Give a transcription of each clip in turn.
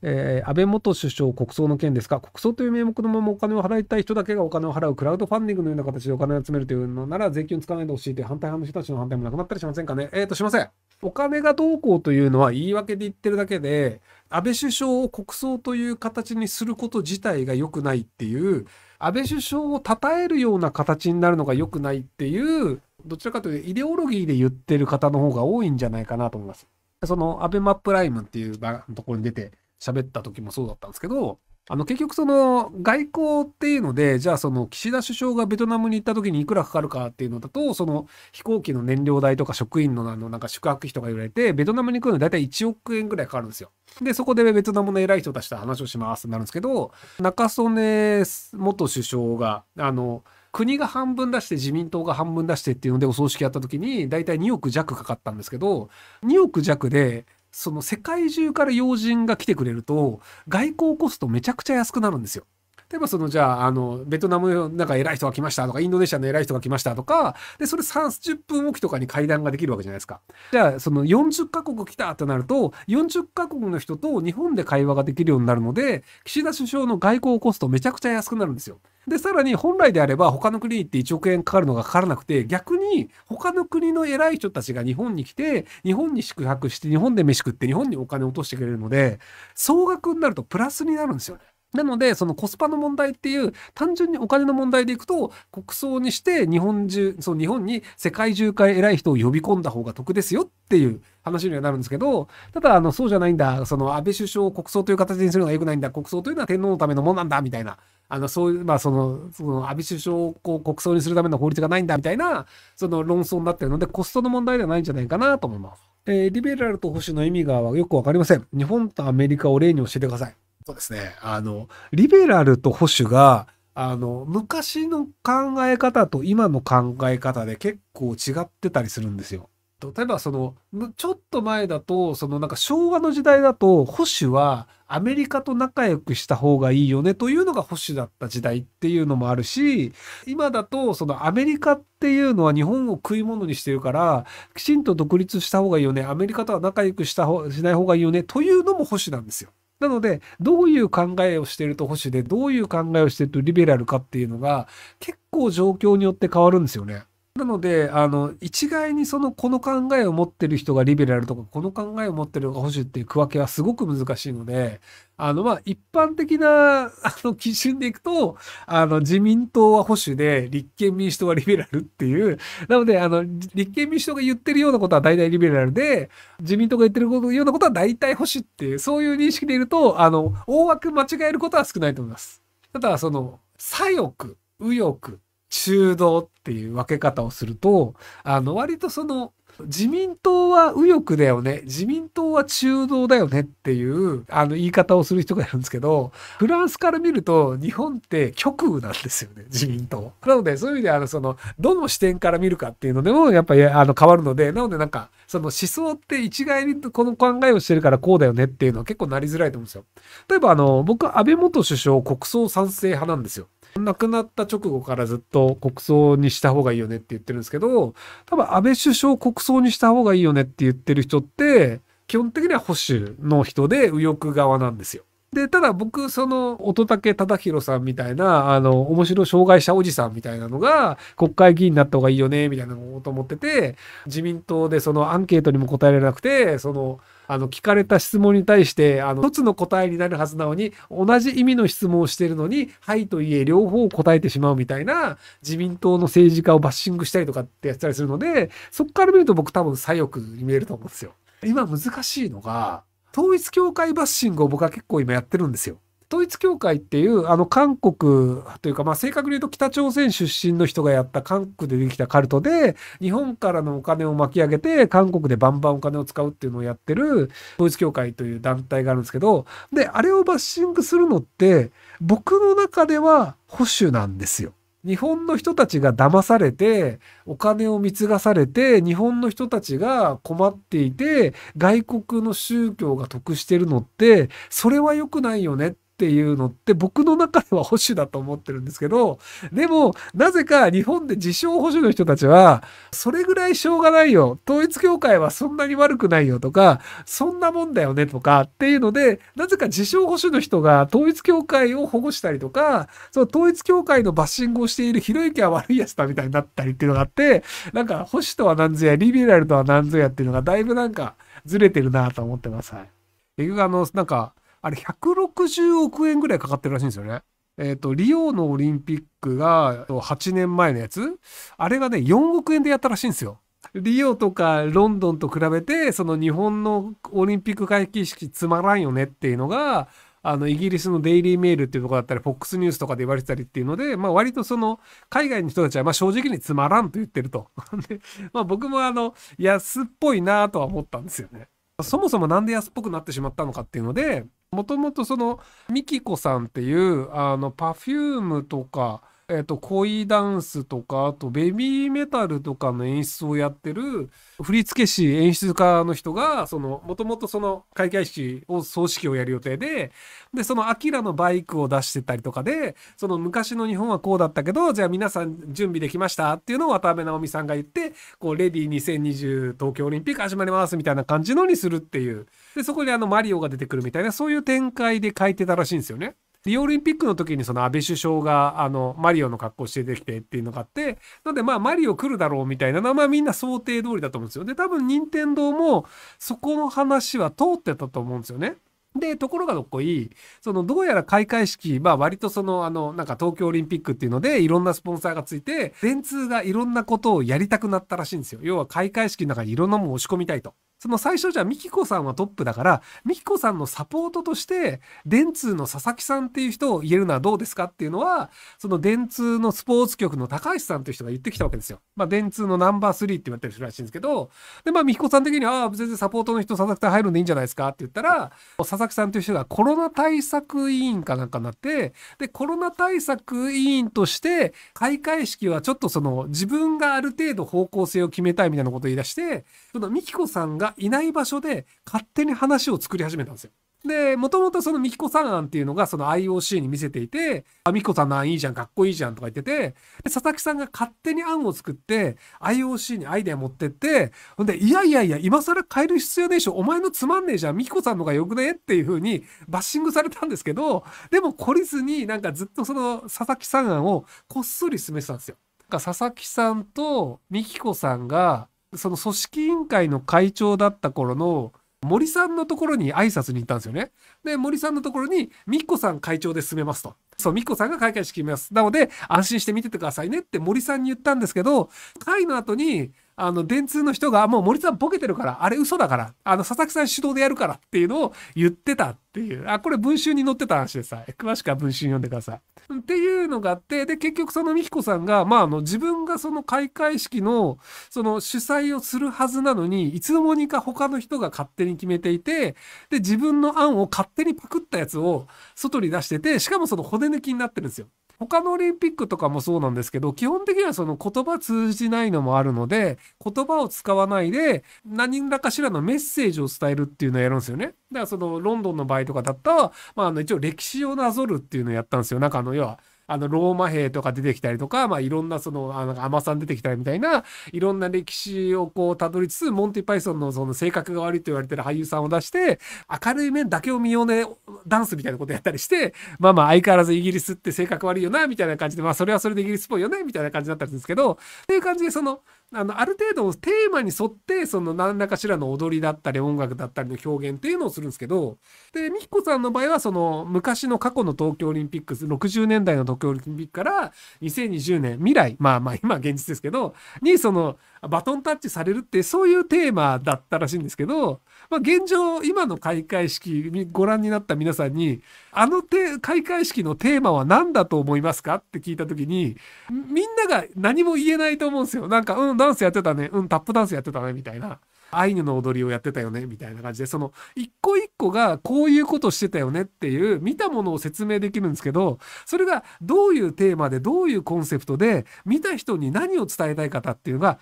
えー、安倍元首相国葬の件ですが、国葬という名目のままお金を払いたい人だけがお金を払うクラウドファンディングのような形でお金を集めるというのなら税金を使わないでほしいという反対派の人たちの反対もなくなったりしませんかねえっ、ー、と、しません。お金がどうこうというのは言い訳で言ってるだけで、安倍首相を国葬という形にすること自体が良くないっていう、安倍首相を称えるような形になるのが良くないっていう、どちらかというとイデオロギーで言ってる方の方が多いんじゃないかなと思います。その、安倍マプライムっていうところに出て、喋った時もそうだったんですけど、あの結局その外交っていうので、じゃあその岸田首相がベトナムに行った時にいくらかかるかっていうのだと、その飛行機の燃料代とか職員のあのなんか宿泊費とか言われて、ベトナムに行くのに大体1億円ぐらいかかるんですよ。で、そこでベトナムの偉い人たちと話をしますってなるんですけど、中曽根元首相が、あの、国が半分出して自民党が半分出してっていうのでお葬式やった時に大体2億弱かかったんですけど2億弱でその世界中から要人が来てくれると、外交コストめちゃくちゃ安くなるんですよ。例えばそのじゃあ、あの、ベトナムのなんか偉い人が来ましたとか、インドネシアの偉い人が来ましたとか、で、それ30分おきとかに会談ができるわけじゃないですか。じゃあ、その40カ国来たってなると、40カ国の人と日本で会話ができるようになるので、岸田首相の外交コストめちゃくちゃ安くなるんですよ。で、さらに本来であれば他の国に行って1億円かかるのがかからなくて、逆に他の国の偉い人たちが日本に来て、日本に宿泊して、日本で飯食って、日本にお金を落としてくれるので、総額になるとプラスになるんですよね。なので、そのコスパの問題っていう、単純にお金の問題でいくと、国葬にして日本中、その日本に世界中から偉い人を呼び込んだ方が得ですよっていう話にはなるんですけど、ただ、あの、そうじゃないんだ、その安倍首相を国葬という形にするのが良くないんだ、国葬というのは天皇のためのものなんだ、みたいな。あの、そういう、まあ、その、その安倍首相をこう国葬にするための法律がないんだ、みたいな、その論争になってるので、コストの問題ではないんじゃないかなと思います。えー、リベラルと保守の意味がよくわかりません。日本とアメリカを例に教えてください。うですね、あの、リベラルと保守が、あの、昔の考え方と今の考え方で結構違ってたりするんですよ。例えばその、ちょっと前だと、そのなんか昭和の時代だと、保守はアメリカと仲良くした方がいいよねというのが保守だった時代っていうのもあるし、今だとそのアメリカっていうのは日本を食い物にしてるから、きちんと独立した方がいいよね、アメリカとは仲良くした方しない方がいいよねというのも保守なんですよ。なので、どういう考えをしていると保守で、どういう考えをしているとリベラルかっていうのが、結構状況によって変わるんですよね。なので、あの、一概にその、この考えを持ってる人がリベラルとか、この考えを持ってるのが保守っていう区分けはすごく難しいので、あの、まあ、一般的な、あの、基準でいくと、あの、自民党は保守で、立憲民主党はリベラルっていう、なので、あの、立憲民主党が言ってるようなことは大体リベラルで、自民党が言ってるようなことは大体保守っていう、そういう認識でいると、あの、大枠間違えることは少ないと思います。ただ、その、左翼、右翼、中道っていう分け方をすると、あの、割とその、自民党は右翼だよね。自民党は中道だよねっていう、あの、言い方をする人がいるんですけど、フランスから見ると、日本って極右なんですよね、自民党。なので、そういう意味で、あの、その、どの視点から見るかっていうのでも、やっぱり、あの、変わるので、なので、なんか、その思想って一概にこの考えをしてるからこうだよねっていうのは結構なりづらいと思うんですよ。例えば、あの、僕は安倍元首相国葬賛成派なんですよ。亡くなった直後からずっと国葬にした方がいいよねって言ってるんですけど、多分安倍首相国葬にした方がいいよねって言ってる人って、基本的には保守の人で右翼側なんですよ。で、ただ僕、その、乙武忠宏さんみたいな、あの、面白障害者おじさんみたいなのが、国会議員になった方がいいよね、みたいなのをと思ってて、自民党でそのアンケートにも答えられなくて、その、あの、聞かれた質問に対して、あの、一つの答えになるはずなのに、同じ意味の質問をしているのに、はいと言え、両方答えてしまうみたいな、自民党の政治家をバッシングしたりとかってやったりするので、そこから見ると僕多分左翼に見えると思うんですよ。今難しいのが、統一教会バッシングを僕は結構今やってるんですよ。統一教会っていうあの韓国というか、まあ、正確に言うと北朝鮮出身の人がやった韓国でできたカルトで日本からのお金を巻き上げて韓国でバンバンお金を使うっていうのをやってる統一教会という団体があるんですけどであれをバッシングするのって僕の中では保守なんですよ。日本の人たちが騙されて、お金を貢がされて、日本の人たちが困っていて、外国の宗教が得してるのって、それは良くないよねっっていうのって僕の中では保守だと思ってるんですけど、でも、なぜか日本で自称保守の人たちは、それぐらいしょうがないよ。統一教会はそんなに悪くないよとか、そんなもんだよねとかっていうので、なぜか自称保守の人が統一教会を保護したりとか、その統一教会のバッシングをしているひろゆきは悪いやつだみたいになったりっていうのがあって、なんか保守とは何ぞや、リベラルとは何ぞやっていうのがだいぶなんかずれてるなと思ってます。はい。結局あの、なんか、あれ160億円ぐらいかかってるらしいんですよね。えっ、ー、と、リオのオリンピックが8年前のやつ、あれがね、4億円でやったらしいんですよ。リオとかロンドンと比べて、その日本のオリンピック会議式つまらんよねっていうのが、あのイギリスのデイリー・メールっていうとこだったり、FOX ニュースとかで言われてたりっていうので、まあ、割とその海外の人たちはま正直につまらんと言ってると。まあ、僕もあの安っぽいなとは思ったんですよね。そもそも何で安っぽくなってしまったのかっていうので、もともとそのミキコさんっていうあのパフュームとかえっ、ー、と、恋ダンスとか、あとベビーメタルとかの演出をやってる、振付師、演出家の人が、その、もともとその開会式を、葬式をやる予定で、で、そのアキラのバイクを出してたりとかで、その昔の日本はこうだったけど、じゃあ皆さん準備できましたっていうのを渡辺直美さんが言って、こう、レディー2020東京オリンピック始まりますみたいな感じのにするっていう。で、そこにあのマリオが出てくるみたいな、そういう展開で書いてたらしいんですよね。リオオリンピックの時にその安倍首相があのマリオの格好して出てきてっていうのがあって、なんでまあマリオ来るだろうみたいなのはまあみんな想定通りだと思うんですよ。で、多分任天堂もそこの話は通ってたと思うんですよね。で、ところがどっこいい、そのどうやら開会式、まあ割とそのあのなんか東京オリンピックっていうのでいろんなスポンサーがついて、電通がいろんなことをやりたくなったらしいんですよ。要は開会式の中にいろんなものを押し込みたいと。その最初じゃあ、ミキコさんはトップだから、ミキコさんのサポートとして、電通の佐々木さんっていう人を言えるのはどうですかっていうのは、その電通のスポーツ局の高橋さんという人が言ってきたわけですよ。まあ、電通のナンバー3って言われてる人らしいんですけど、で、まあ、ミキコさん的には、ああ、全然サポートの人、佐々木さん入るんでいいんじゃないですかって言ったら、佐々木さんという人がコロナ対策委員かなんかになって、で、コロナ対策委員として、開会式はちょっとその、自分がある程度方向性を決めたいみたいなことを言い出して、そのミキコさんががいない場所で勝手に話を作り始めたんですよ。で、もともとそのミキコさん案っていうのがその IOC に見せていて、あ、ミキコさんの案いいじゃん、かっこいいじゃんとか言ってて、佐々木さんが勝手に案を作って、IOC にアイデア持ってって、ほんで、いやいやいや、今更変える必要いでしょ、お前のつまんねえじゃん、ミキコさんのがよくねえっていう風にバッシングされたんですけど、でも懲りずになんかずっとその佐々木さん案をこっそり進めてたんですよ。佐々木さんとミキコさんがその組織委員会の会長だった頃の森さんのところに挨拶に行ったんですよね。で、森さんのところに、みっこさん会長で進めますと。そう、みっこさんが開会式決めます。なので、安心して見ててくださいねって森さんに言ったんですけど、会の後に、あの、電通の人が、もう森さんボケてるから、あれ嘘だから、あの、佐々木さん主導でやるからっていうのを言ってたっていう。あ、これ文春に載ってた話でさ、詳しくは文春読んでください。っていうのがあって、で、結局その美紀子さんが、まあ、あの、自分がその開会式の、その主催をするはずなのに、いつの間にか他の人が勝手に決めていて、で、自分の案を勝手にパクったやつを外に出してて、しかもその骨抜きになってるんですよ。他のオリンピックとかもそうなんですけど、基本的にはその言葉通じないのもあるので、言葉を使わないで、何らかしらのメッセージを伝えるっていうのをやるんですよね。だからそのロンドンの場合とかだったら、まあ、あの一応歴史をなぞるっていうのをやったんですよ。なんかあの、要は、あの、ローマ兵とか出てきたりとか、まあ、いろんなその、あの、アマさん出てきたりみたいな、いろんな歴史をこう、たどりつつ、モンティ・パイソンのその性格が悪いと言われてる俳優さんを出して、明るい面だけを見ようね、ダンスみたいなことやったりして、まあまあ、相変わらずイギリスって性格悪いよな、みたいな感じで、まあ、それはそれでイギリスっぽいよね、みたいな感じだったんですけど、っていう感じで、その、あの、ある程度テーマに沿って、その何らかしらの踊りだったり音楽だったりの表現っていうのをするんですけど、で、ミキコさんの場合は、その昔の過去の東京オリンピック、60年代の東京オリンピックから2020年未来、まあまあ今現実ですけど、にそのバトンタッチされるってそういうテーマだったらしいんですけど、まあ現状今の開会式ご覧になった皆さんに、あの開会式のテーマは何だと思いますかって聞いた時に、みんなが何も言えないと思うんですよ。なんか、うん、ダンスやってたね。うん、タップダンスやってたね。みたいな。アイヌの踊りをやってたよねみたいな感じでその一個一個がこういうことしてたよねっていう見たものを説明できるんですけどそれがどういうテーマでどういうコンセプトで見た人に何を伝えたい方っていうのが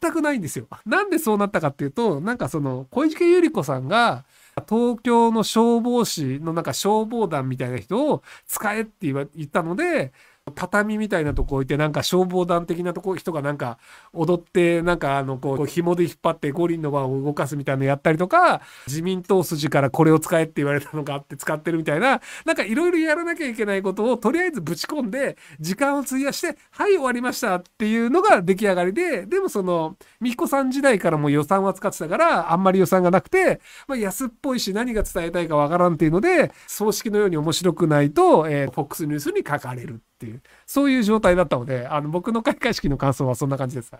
全くないんですよ。なんでそうなったかっていうとなんかその小池百合子さんが東京の消防士のなんか消防団みたいな人を使えって言ったので畳みたいなとこ置いてなんか消防団的なとこ人がなんか踊ってなんかあのこう紐で引っ張って五輪の輪を動かすみたいなのやったりとか自民党筋からこれを使えって言われたのがあって使ってるみたいななんかいろいろやらなきゃいけないことをとりあえずぶち込んで時間を費やしてはい終わりましたっていうのが出来上がりででもそのみっこさん時代からも予算は使ってたからあんまり予算がなくてまあ安っぽいし何が伝えたいかわからんっていうので葬式のように面白くないとえー FOX ニュースに書かれる。っていう、そういう状態だったので、あの、僕の開会式の感想はそんな感じです。